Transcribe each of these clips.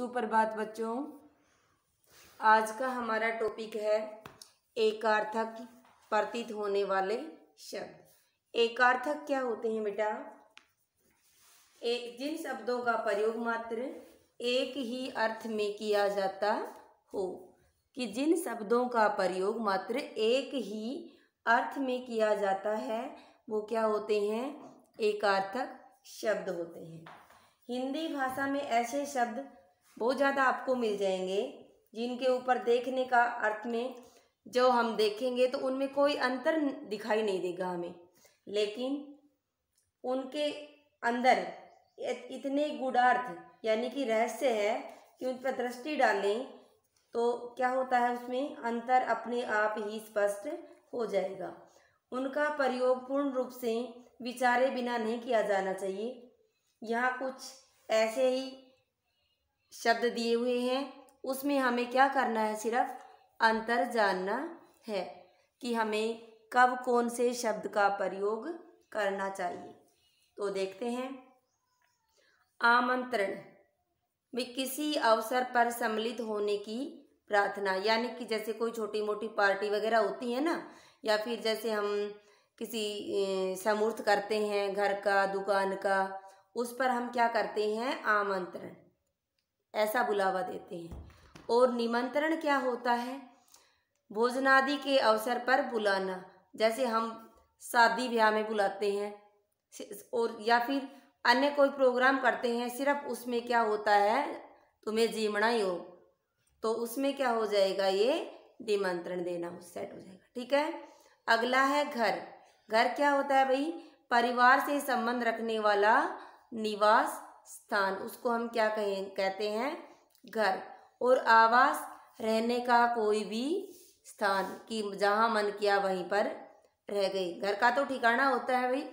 सुप्रभात बच्चों आज का हमारा टॉपिक है एकार्थक प्रतीत होने वाले शब्द एकार्थक क्या होते हैं बेटा एक जिन शब्दों का प्रयोग मात्र एक ही अर्थ में किया जाता हो कि जिन शब्दों का प्रयोग मात्र एक ही अर्थ में किया जाता है वो क्या होते हैं एकार्थक शब्द होते हैं हिंदी भाषा में ऐसे शब्द बहुत ज़्यादा आपको मिल जाएंगे जिनके ऊपर देखने का अर्थ में जो हम देखेंगे तो उनमें कोई अंतर दिखाई नहीं देगा हमें लेकिन उनके अंदर इतने गुडार्थ यानी कि रहस्य है कि उन पर दृष्टि डालें तो क्या होता है उसमें अंतर अपने आप ही स्पष्ट हो जाएगा उनका प्रयोग पूर्ण रूप से विचारे बिना नहीं किया जाना चाहिए यहाँ कुछ ऐसे ही शब्द दिए हुए हैं उसमें हमें क्या करना है सिर्फ अंतर जानना है कि हमें कब कौन से शब्द का प्रयोग करना चाहिए तो देखते हैं आमंत्रण में किसी अवसर पर सम्मिलित होने की प्रार्थना यानी कि जैसे कोई छोटी मोटी पार्टी वगैरह होती है ना या फिर जैसे हम किसी समूर्थ करते हैं घर का दुकान का उस पर हम क्या करते हैं आमंत्रण ऐसा बुलावा देते हैं और निमंत्रण क्या होता है भोजनादि के अवसर पर बुलाना जैसे हम शादी ब्याह में बुलाते हैं और या फिर अन्य कोई प्रोग्राम करते हैं सिर्फ उसमें क्या होता है तुम्हें जीवना ही हो तो उसमें क्या हो जाएगा ये निमंत्रण देना सेट हो जाएगा ठीक है अगला है घर घर क्या होता है भाई परिवार से संबंध रखने वाला निवास स्थान उसको हम क्या कहें कहते हैं घर और आवास रहने का कोई भी स्थान कि जहाँ मन किया वहीं पर रह गई घर का तो ठिकाना होता है भाई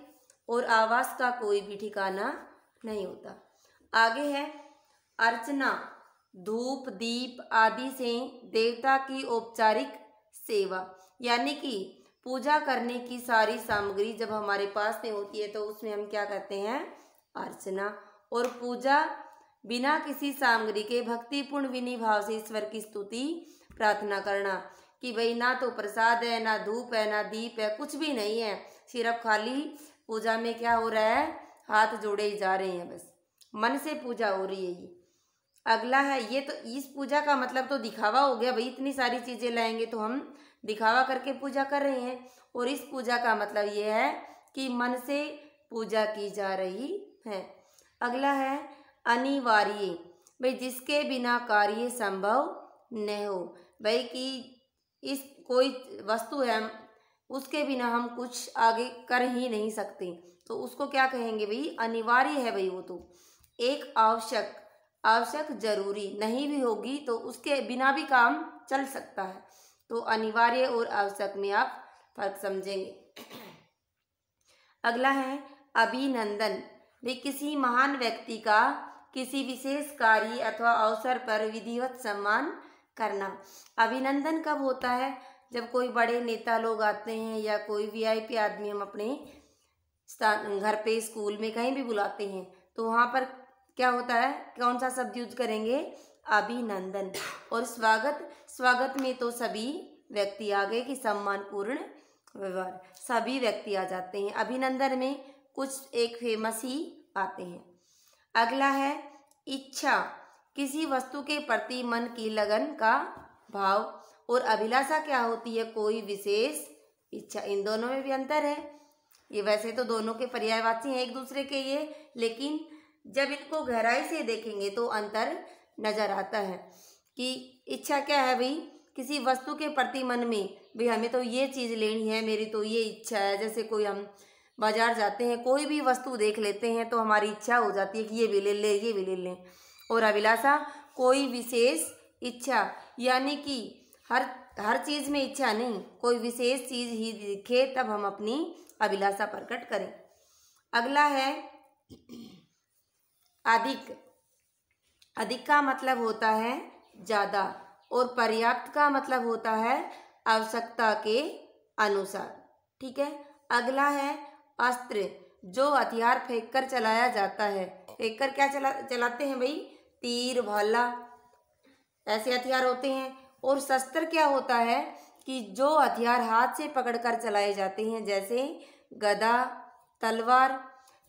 और आवास का कोई भी ठिकाना नहीं होता आगे है अर्चना धूप दीप आदि से देवता की औपचारिक सेवा यानी कि पूजा करने की सारी सामग्री जब हमारे पास में होती है तो उसमें हम क्या कहते हैं अर्चना और पूजा बिना किसी सामग्री के भक्तिपूर्ण विनी भाव से ईश्वर की स्तुति प्रार्थना करना कि भाई ना तो प्रसाद है ना धूप है ना दीप है कुछ भी नहीं है सिर्फ खाली पूजा में क्या हो रहा है हाथ जोड़े ही जा रहे हैं बस मन से पूजा हो रही है ये अगला है ये तो इस पूजा का मतलब तो दिखावा हो गया भाई इतनी सारी चीज़ें लाएंगे तो हम दिखावा करके पूजा कर रहे हैं और इस पूजा का मतलब ये है कि मन से पूजा की जा रही है अगला है अनिवार्य भाई जिसके बिना कार्य संभव न हो भाई कि इस कोई वस्तु है उसके बिना हम कुछ आगे कर ही नहीं सकते तो उसको क्या कहेंगे भाई अनिवार्य है भाई वो तो एक आवश्यक आवश्यक जरूरी नहीं भी होगी तो उसके बिना भी काम चल सकता है तो अनिवार्य और आवश्यक में आप फर्क समझेंगे अगला है अभिनंदन वे किसी महान व्यक्ति का किसी विशेष कार्य अथवा अवसर पर विधिवत सम्मान करना अभिनंदन कब होता है जब कोई बड़े नेता लोग आते हैं या कोई वीआईपी आदमी हम अपने स्थान घर पे स्कूल में कहीं भी बुलाते हैं तो वहाँ पर क्या होता है कौन सा शब्द यूज करेंगे अभिनंदन और स्वागत स्वागत में तो सभी व्यक्ति आ गए कि सम्मानपूर्ण व्यवहार सभी व्यक्ति आ जाते हैं अभिनंदन में कुछ एक फेमस ही आते हैं अगला है इच्छा किसी वस्तु के प्रति मन की लगन का भाव और अभिलाषा क्या होती है कोई विशेष इच्छा इन दोनों में भी अंतर है ये वैसे तो दोनों के पर्यायवाची हैं एक दूसरे के ये लेकिन जब इनको गहराई से देखेंगे तो अंतर नज़र आता है कि इच्छा क्या है भाई किसी वस्तु के प्रति मन में भाई हमें तो ये चीज़ लेनी है मेरी तो ये इच्छा है जैसे कोई हम बाज़ार जाते हैं कोई भी वस्तु देख लेते हैं तो हमारी इच्छा हो जाती है कि ये भी ले लें ये भी ले लें और अभिलाषा कोई विशेष इच्छा यानी कि हर हर चीज़ में इच्छा नहीं कोई विशेष चीज़ ही दिखे तब हम अपनी अभिलाषा प्रकट करें अगला है अधिक अधिक का मतलब होता है ज़्यादा और पर्याप्त का मतलब होता है आवश्यकता के अनुसार ठीक है अगला है अस्त्र जो हथियार फेंक कर चलाया जाता है फेंक कर क्या चला चलाते हैं भाई तीर भाला ऐसे हथियार होते हैं और शस्त्र क्या होता है कि जो हथियार हाथ से पकड़कर चलाए जाते हैं जैसे गदा तलवार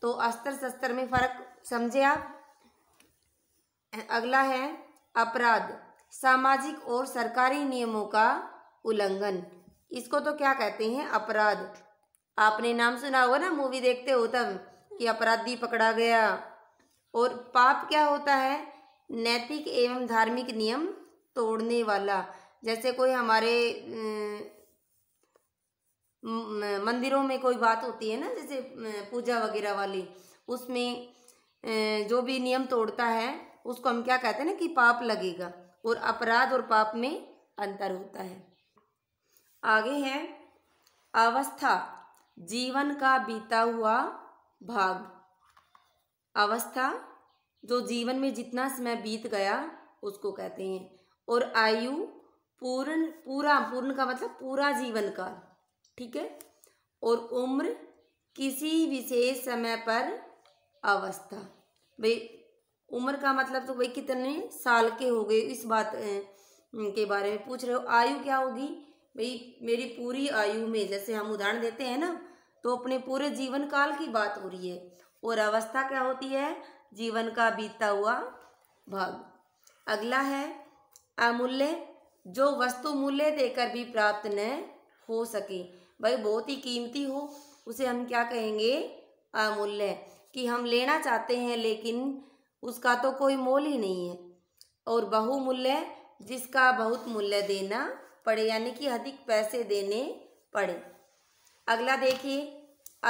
तो अस्त्र शस्त्र में फर्क समझे आप अगला है अपराध सामाजिक और सरकारी नियमों का उल्लंघन इसको तो क्या कहते हैं अपराध आपने नाम सुना होगा ना मूवी देखते हो तब कि अपराधी पकड़ा गया और पाप क्या होता है नैतिक एवं धार्मिक नियम तोड़ने वाला जैसे कोई हमारे मंदिरों में कोई बात होती है ना जैसे पूजा वगैरह वाली उसमें जो भी नियम तोड़ता है उसको हम क्या कहते हैं ना कि पाप लगेगा और अपराध और पाप में अंतर होता है आगे है अवस्था जीवन का बीता हुआ भाग अवस्था जो जीवन में जितना समय बीत गया उसको कहते हैं और आयु पूर्ण पूरा पूर्ण का मतलब पूरा जीवन का ठीक है और उम्र किसी विशेष समय पर अवस्था भाई उम्र का मतलब तो भाई कितने साल के हो गए इस बात के बारे में पूछ रहे हो आयु क्या होगी भाई मेरी पूरी आयु में जैसे हम उदाहरण देते हैं ना तो अपने पूरे जीवन काल की बात हो रही है और अवस्था क्या होती है जीवन का बीतता हुआ भाग अगला है अमूल्य जो वस्तु मूल्य देकर भी प्राप्त न हो सके भाई बहुत ही कीमती हो उसे हम क्या कहेंगे अमूल्य कि हम लेना चाहते हैं लेकिन उसका तो कोई मोल ही नहीं है और बहुमूल्य जिसका बहुत मूल्य देना पड़े यानी कि अधिक पैसे देने पड़े अगला देखिए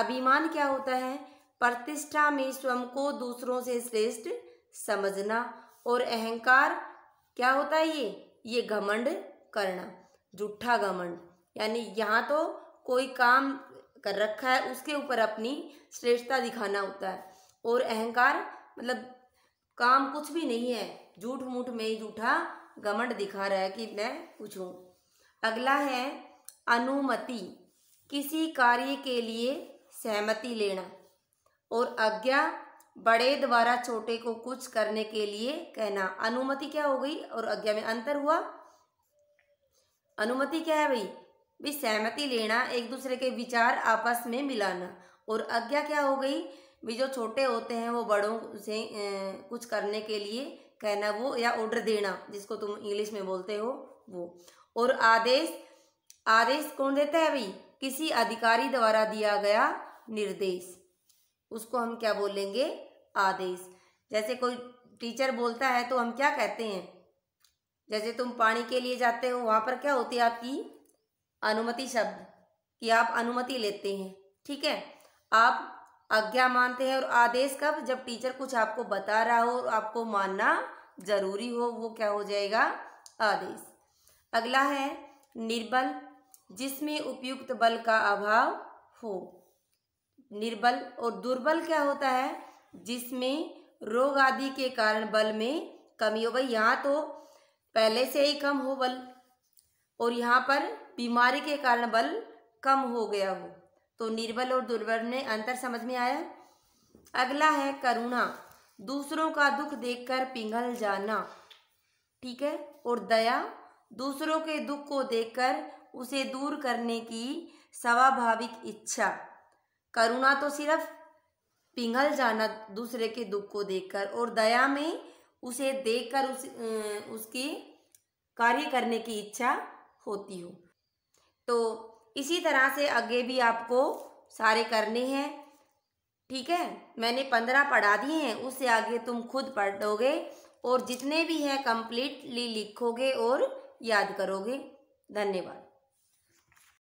अभिमान क्या होता है प्रतिष्ठा में स्वयं को दूसरों से श्रेष्ठ समझना और अहंकार क्या होता है ये ये घमंड करना झूठा घमंड यानी यहाँ तो कोई काम कर रखा है उसके ऊपर अपनी श्रेष्ठता दिखाना होता है और अहंकार मतलब काम कुछ भी नहीं है झूठ मूठ में ही झूठा घमंड दिखा रहा है कि मैं कुछ हूँ अगला है अनुमति किसी कार्य के लिए सहमति लेना और आज्ञा बड़े द्वारा छोटे को कुछ करने के लिए कहना अनुमति क्या हो गई और आज्ञा में अंतर हुआ अनुमति क्या है भाई भी सहमति लेना एक दूसरे के विचार आपस में मिलाना और आज्ञा क्या हो गई भी जो छोटे होते हैं वो बड़ों से कुछ करने के लिए कहना वो या ऑर्डर देना जिसको तुम इंग्लिश में बोलते हो वो और आदेश आदेश कौन देता है भाई किसी अधिकारी द्वारा दिया गया निर्देश उसको हम क्या बोलेंगे आदेश जैसे कोई टीचर बोलता है तो हम क्या कहते हैं जैसे तुम पानी के लिए जाते हो वहाँ पर क्या होती है आपकी अनुमति शब्द कि आप अनुमति लेते हैं ठीक है आप आज्ञा मानते हैं और आदेश कब जब टीचर कुछ आपको बता रहा हो और आपको मानना जरूरी हो वो क्या हो जाएगा आदेश अगला है निर्बल जिसमें उपयुक्त बल का अभाव हो निर्बल और दुर्बल क्या होता है जिसमें रोग आदि के कारण बल में कमी हो भाई यहाँ तो पहले से ही कम हो बल और यहाँ पर बीमारी के कारण बल कम हो गया हो तो निर्बल और दुर्बल में अंतर समझ में आया अगला है करुणा दूसरों का दुख देखकर पिघल जाना ठीक है और दया दूसरों के दुख को देखकर उसे दूर करने की स्वाभाविक इच्छा करुणा तो सिर्फ पिघल जाना दूसरे के दुख को देखकर और दया में उसे देखकर उस उसकी कार्य करने की इच्छा होती हो तो इसी तरह से आगे भी आपको सारे करने हैं ठीक है मैंने पंद्रह पढ़ा दिए हैं उससे आगे तुम खुद पढ़ दोगे और जितने भी हैं कंप्लीटली लिखोगे और याद करोगे धन्यवाद